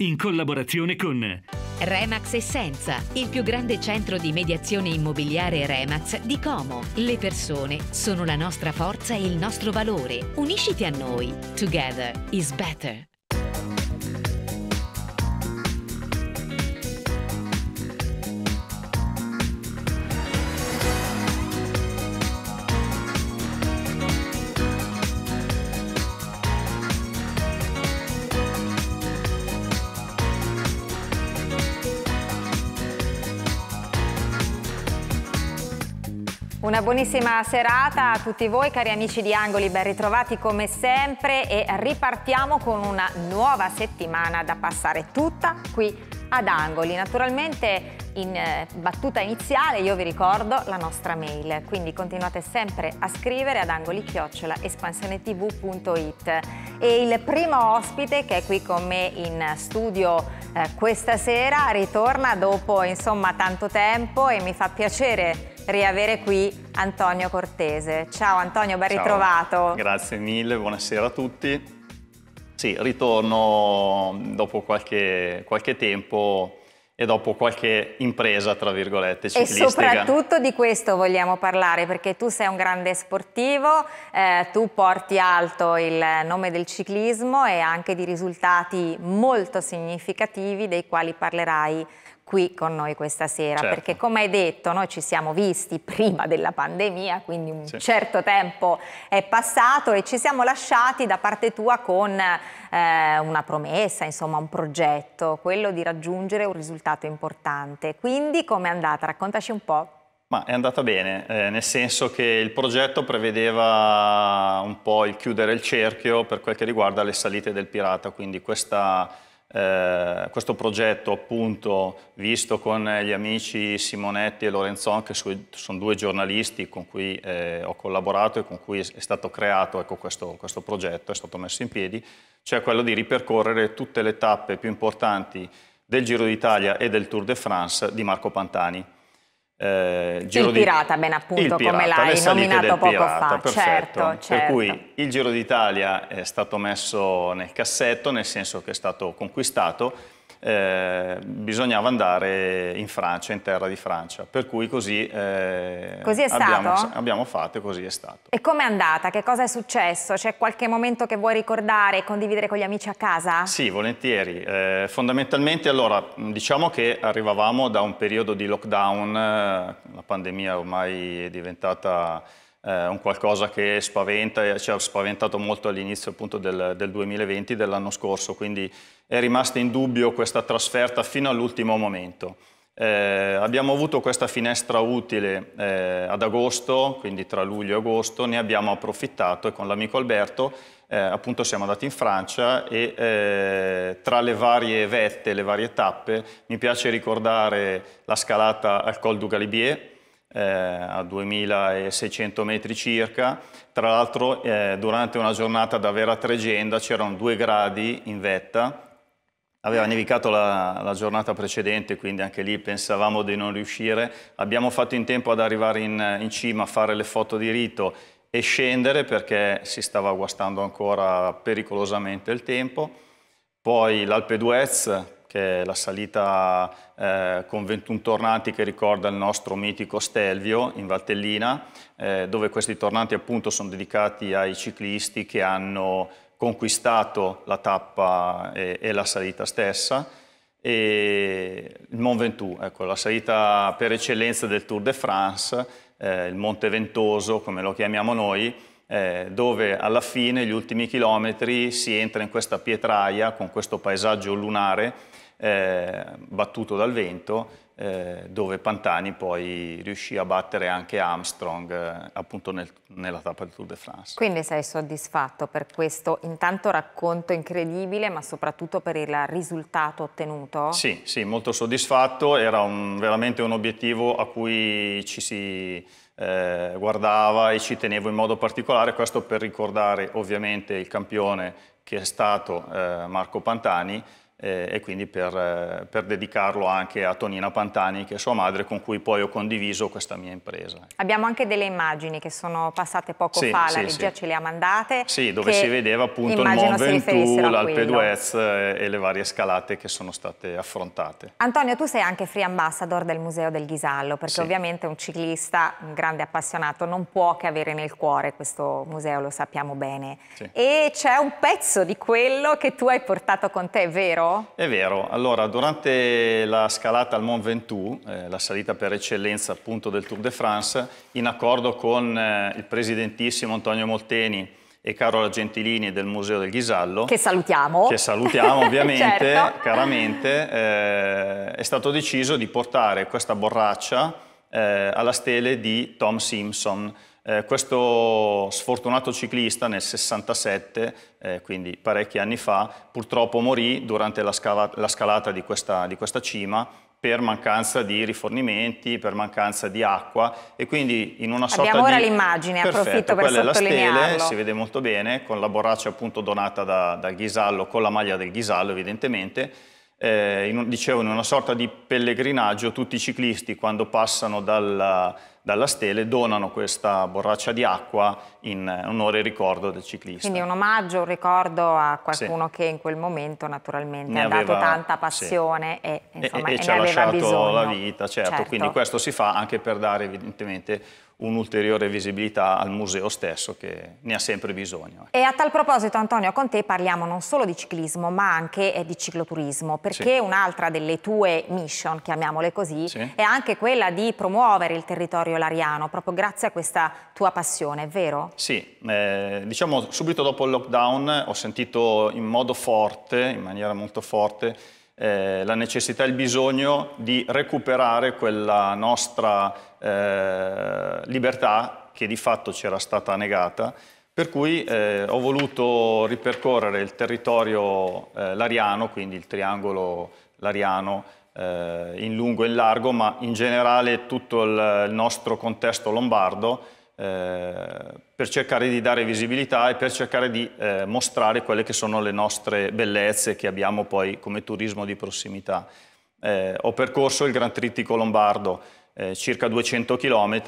in collaborazione con Remax Essenza, il più grande centro di mediazione immobiliare Remax di Como. Le persone sono la nostra forza e il nostro valore. Unisciti a noi. Together is better. Una buonissima serata a tutti voi cari amici di Angoli, ben ritrovati come sempre e ripartiamo con una nuova settimana da passare tutta qui ad Angoli. Naturalmente in eh, battuta iniziale io vi ricordo la nostra mail, quindi continuate sempre a scrivere ad angolichiocciola.espansionetv.it e il primo ospite che è qui con me in studio eh, questa sera ritorna dopo insomma tanto tempo e mi fa piacere riavere qui Antonio Cortese. Ciao Antonio, ben Ciao. ritrovato. Grazie mille, buonasera a tutti. Sì, ritorno dopo qualche, qualche tempo e dopo qualche impresa, tra virgolette, ciclistica. E soprattutto di questo vogliamo parlare, perché tu sei un grande sportivo, eh, tu porti alto il nome del ciclismo e anche di risultati molto significativi dei quali parlerai qui con noi questa sera, certo. perché come hai detto noi ci siamo visti prima della pandemia, quindi un sì. certo tempo è passato e ci siamo lasciati da parte tua con eh, una promessa, insomma un progetto, quello di raggiungere un risultato importante. Quindi come è andata? Raccontaci un po'. Ma è andata bene, eh, nel senso che il progetto prevedeva un po' il chiudere il cerchio per quel che riguarda le salite del pirata, quindi questa eh, questo progetto appunto visto con gli amici Simonetti e Lorenzon che su, sono due giornalisti con cui eh, ho collaborato e con cui è stato creato ecco, questo, questo, progetto, è stato messo in piedi, cioè quello di ripercorrere tutte le tappe più importanti del Giro d'Italia e del Tour de France di Marco Pantani. Eh, giro il di... pirata, ben appunto, pirata, come l'hai nominato poco pirata, fa. Perfetto. Certo, certo. Per cui certo. il Giro d'Italia è stato messo nel cassetto, nel senso che è stato conquistato eh, bisognava andare in Francia, in terra di Francia, per cui così, eh, così abbiamo, abbiamo, fatto e così è stato. E com'è andata? Che cosa è successo? C'è qualche momento che vuoi ricordare e condividere con gli amici a casa? Sì, volentieri. Eh, fondamentalmente allora diciamo che arrivavamo da un periodo di lockdown, eh, la pandemia ormai è diventata eh, un qualcosa che spaventa e eh, ci ha spaventato molto all'inizio appunto del, del 2020, dell'anno scorso, quindi è rimasta in dubbio questa trasferta fino all'ultimo momento. Eh, abbiamo avuto questa finestra utile eh, ad agosto, quindi tra luglio e agosto, ne abbiamo approfittato e con l'amico Alberto eh, appunto siamo andati in Francia e eh, tra le varie vette, le varie tappe, mi piace ricordare la scalata al Col du Galibier, eh, a 2600 metri circa. Tra l'altro eh, durante una giornata davvero a tregenda c'erano due gradi in vetta, Aveva nevicato la, la, giornata precedente, quindi anche lì pensavamo di non riuscire. Abbiamo fatto in tempo ad arrivare in, in cima, a fare le foto di rito e scendere perché si stava guastando ancora pericolosamente il tempo. Poi l'Alpe d'Huez che è la salita eh, con 21 tornanti che ricorda il nostro mitico Stelvio in Valtellina, eh, dove questi tornanti appunto sono dedicati ai ciclisti che hanno conquistato la tappa e, e la salita stessa. E il Mont Ventoux, ecco, la salita per eccellenza del Tour de France, eh, il Monte Ventoso come lo chiamiamo noi, eh, dove alla fine, gli ultimi chilometri, si entra in questa pietraia con questo paesaggio lunare eh, battuto dal vento, eh, dove Pantani poi riuscì a battere anche Armstrong eh, appunto nel, nella tappa del Tour de France. Quindi sei soddisfatto per questo intanto racconto incredibile, ma soprattutto per il risultato ottenuto? Sì, sì, molto soddisfatto, era un, veramente un obiettivo a cui ci si eh, guardava e ci tenevo in modo particolare, questo per ricordare ovviamente il campione che è stato eh, Marco Pantani, eh, e quindi per, eh, per, dedicarlo anche a Tonina Pantani che è sua madre con cui poi ho condiviso questa mia impresa. Abbiamo anche delle immagini che sono passate poco sì, fa, la sì, regia sì. ce le ha mandate. Sì, dove si vedeva appunto il Mont Ventoux, l'Alpe d'Huez eh, e le varie scalate che sono state affrontate. Antonio, tu sei anche free ambassador del Museo del Ghisallo perché ovviamente un ciclista, un grande appassionato, non può che avere nel cuore questo museo, lo sappiamo bene. E c'è un pezzo di quello che tu hai portato con te, vero? È vero. Allora, durante la scalata al Mont Ventoux, eh, la salita per eccellenza appunto del Tour de France, in accordo con eh, il presidentissimo Antonio Molteni e Carola Gentilini del Museo del Ghisallo. Che salutiamo. Che salutiamo ovviamente, certo. caramente. Eh, è stato deciso di portare questa borraccia eh, alla stele di Tom Simpson, eh, questo sfortunato ciclista nel 67, eh, quindi parecchi anni fa, purtroppo morì durante la, scala, la scalata di questa, di questa, cima per mancanza di rifornimenti, per mancanza di acqua e quindi in una sorta Abbiamo di... Abbiamo ora l'immagine, approfitto per quella sottolinearlo. Quella è la stele, si vede molto bene, con la borraccia appunto donata da, dal Ghisallo, con la maglia del Ghisallo evidentemente, eh, in un, dicevo, in una sorta di pellegrinaggio tutti i ciclisti quando passano dalla, dalla stele donano questa borraccia di acqua in eh, onore e ricordo del ciclista. Quindi un omaggio, un ricordo a qualcuno sì. che in quel momento naturalmente ne ha aveva, dato tanta passione sì. e, insomma, e, e, e ci ha lasciato bisogno. la vita, certo. certo, quindi questo si fa anche per dare evidentemente un'ulteriore visibilità al museo stesso che ne ha sempre bisogno. E a tal proposito Antonio, con te parliamo non solo di ciclismo ma anche eh, di cicloturismo perché sì. un'altra delle tue mission, chiamiamole così, sì. è anche quella di promuovere il territorio lariano proprio grazie a questa tua passione, vero? Sì, eh, diciamo subito dopo il lockdown ho sentito in modo forte, in maniera molto forte, eh, la necessità e il bisogno di recuperare quella nostra eh, libertà che di fatto c'era stata negata, per cui eh, ho voluto ripercorrere il territorio eh, lariano, quindi il triangolo lariano, eh, in lungo e in largo, ma in generale tutto il, il nostro contesto lombardo, eh, per cercare di dare visibilità e per cercare di eh, mostrare quelle che sono le nostre bellezze che abbiamo poi come turismo di prossimità. Eh, ho percorso il Gran Trittico Lombardo, eh, circa 200 km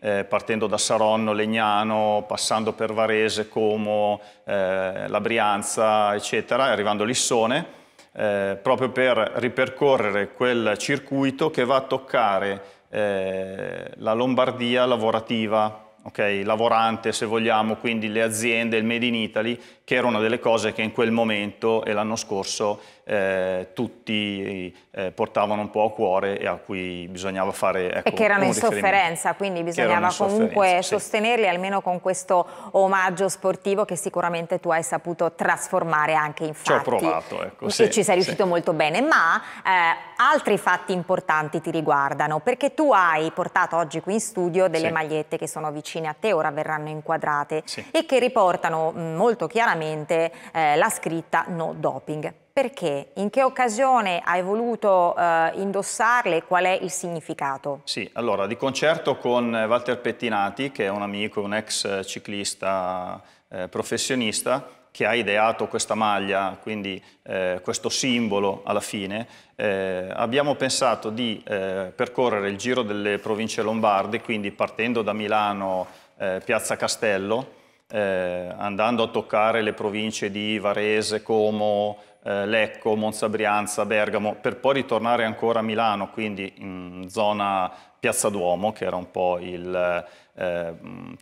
eh, partendo da Saronno, Legnano, passando per Varese, Como, eh, la Brianza, eccetera, arrivando a Lissone, eh, proprio per ripercorrere quel circuito che va a toccare eh, la Lombardia lavorativa okay? lavorante se vogliamo, quindi le aziende, il Made in Italy, che era una delle cose che in quel momento e l'anno scorso eh, tutti eh, portavano un po' a cuore e a cui bisognava fare ecco, E che erano in sofferenza, quindi bisognava comunque sì. sostenerli almeno con questo omaggio sportivo che sicuramente tu hai saputo trasformare anche in fatti. Ci ho provato, ecco. Sì, e ci sei riuscito sì. molto bene, ma... Eh, altri fatti importanti ti riguardano, perché tu hai portato oggi qui in studio delle sì. magliette che sono vicine a te, ora verranno inquadrate, sì. e che riportano mm, molto chiaramente eh, la scritta no doping. Perché? In che occasione hai voluto eh, indossarle? Qual è il significato? Sì, allora, di concerto con Walter Pettinati, che è un amico, un ex ciclista eh, professionista, che ha ideato questa maglia, quindi eh, questo simbolo alla fine, eh, abbiamo pensato di eh, percorrere il giro delle province lombarde, quindi partendo da Milano, eh, Piazza Castello, eh, andando a toccare le province di Varese, Como, eh, Lecco, Monza Brianza, Bergamo, per poi ritornare ancora a Milano, quindi in zona Piazza Duomo, che era un po' il eh,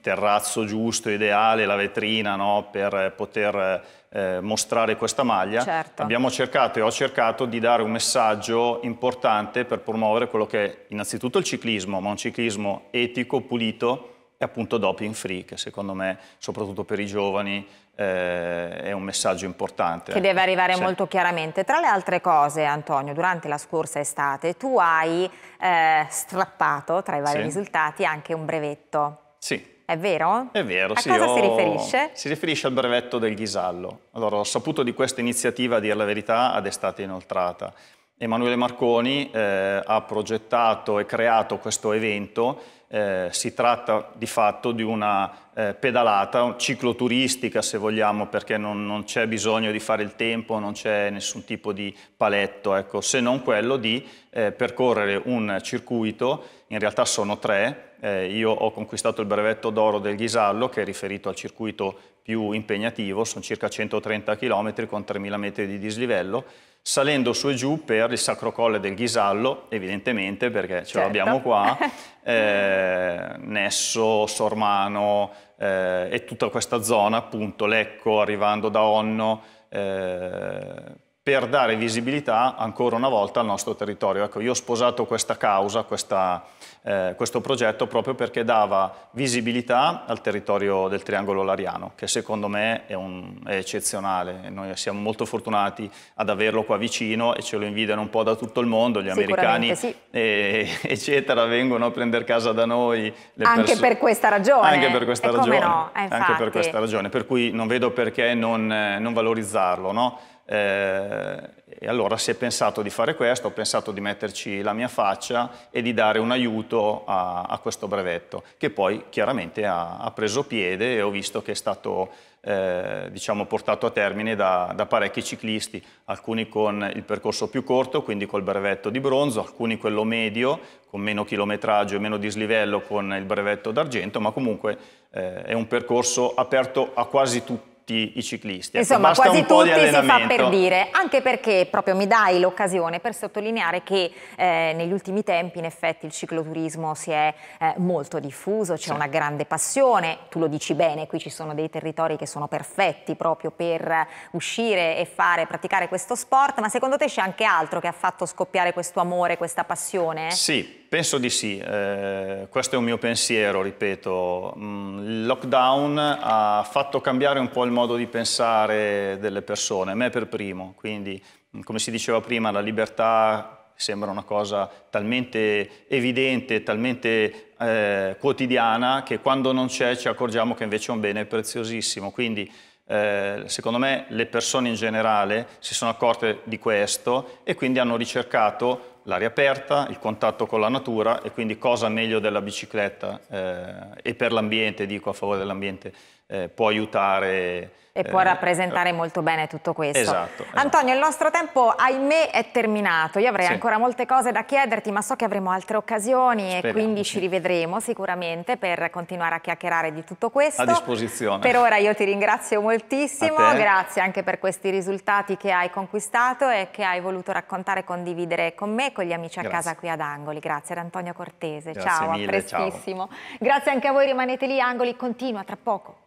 terrazzo giusto, ideale, la vetrina no? per eh, poter eh, mostrare questa maglia. Certo. Abbiamo cercato e ho cercato di dare un messaggio importante per promuovere quello che è innanzitutto il ciclismo, ma un ciclismo etico, pulito e appunto doping free, che secondo me, soprattutto per i giovani, eh, è un messaggio importante. Che deve arrivare sì. molto chiaramente. Tra le altre cose, Antonio, durante la scorsa estate tu hai eh, strappato, tra i vari sì. risultati, anche un brevetto. Sì. È vero? È vero, A sì. A cosa ho... si riferisce? Si riferisce al brevetto del Ghisallo. Allora, ho saputo di questa iniziativa, a dire la verità, ad estate inoltrata. Emanuele Marconi eh, ha progettato e creato questo evento. Eh, si tratta di fatto di una eh, pedalata cicloturistica, se vogliamo, perché non, non c'è bisogno di fare il tempo, non c'è nessun tipo di paletto, ecco, se non quello di eh, percorrere un circuito. In realtà sono tre. Eh, io ho conquistato il brevetto d'oro del Ghisallo, che è riferito al circuito più impegnativo, sono circa 130 km con 3.000 metri di dislivello salendo su e giù per il sacro colle del Ghisallo, evidentemente perché ce certo. l'abbiamo qua, eh, Nesso, Sormano eh, e tutta questa zona, appunto Lecco, arrivando da Onno, eh, per dare visibilità ancora una volta al nostro territorio. Ecco, io ho sposato questa causa, questa, eh, questo progetto, proprio perché dava visibilità al territorio del Triangolo Lariano, che secondo me è, un, è eccezionale. Noi siamo molto fortunati ad averlo qua vicino e ce lo invidiano un po' da tutto il mondo, gli americani, sì. e, eccetera, vengono a prendere casa da noi. anche per questa ragione. Anche per questa ragione. No, anche per questa ragione, per cui non vedo perché non, eh, non valorizzarlo, no? Eh, e allora si è pensato di fare questo, ho pensato di metterci la mia faccia e di dare un aiuto a, a questo brevetto, che poi chiaramente ha, ha, preso piede e ho visto che è stato eh, diciamo, portato a termine da, da, parecchi ciclisti, alcuni con il percorso più corto, quindi col brevetto di bronzo, alcuni quello medio, con meno chilometraggio e meno dislivello con il brevetto d'argento, ma comunque eh, è un percorso aperto a quasi tutti tutti i ciclisti. Ecco, Insomma, ecco, quasi tutti si fa per dire, anche perché proprio mi dai l'occasione per sottolineare che eh, negli ultimi tempi in effetti il cicloturismo si è eh, molto diffuso, c'è sì. una grande passione, tu lo dici bene, qui ci sono dei territori che sono perfetti proprio per uscire e fare, praticare questo sport, ma secondo te c'è anche altro che ha fatto scoppiare questo amore, questa passione? Sì, Penso di sì, eh, questo è un mio pensiero, ripeto. Mm, il lockdown ha fatto cambiare un po' il modo di pensare delle persone, me per primo, quindi mm, come si diceva prima la libertà sembra una cosa talmente evidente, talmente eh, quotidiana che quando non c'è ci accorgiamo che invece è un bene preziosissimo, quindi eh, secondo me le persone in generale si sono accorte di questo e quindi hanno ricercato l'aria aperta, il contatto con la natura e quindi cosa meglio della bicicletta eh, e per l'ambiente, dico a favore dell'ambiente, eh, può aiutare. E può eh, rappresentare eh, molto bene tutto questo. Esatto, esatto, Antonio, il nostro tempo, ahimè, è terminato. Io avrei sì. ancora molte cose da chiederti, ma so che avremo altre occasioni Speriamo, e quindi sì. ci rivedremo sicuramente per continuare a chiacchierare di tutto questo. A disposizione. Per ora io ti ringrazio moltissimo, grazie anche per questi risultati che hai conquistato e che hai voluto raccontare e condividere con me con gli amici a Grazie. casa qui ad Angoli. Grazie ad Antonio Cortese. Grazie ciao, mille, a prestissimo. Ciao. Grazie anche a voi, rimanete lì. Angoli continua tra poco.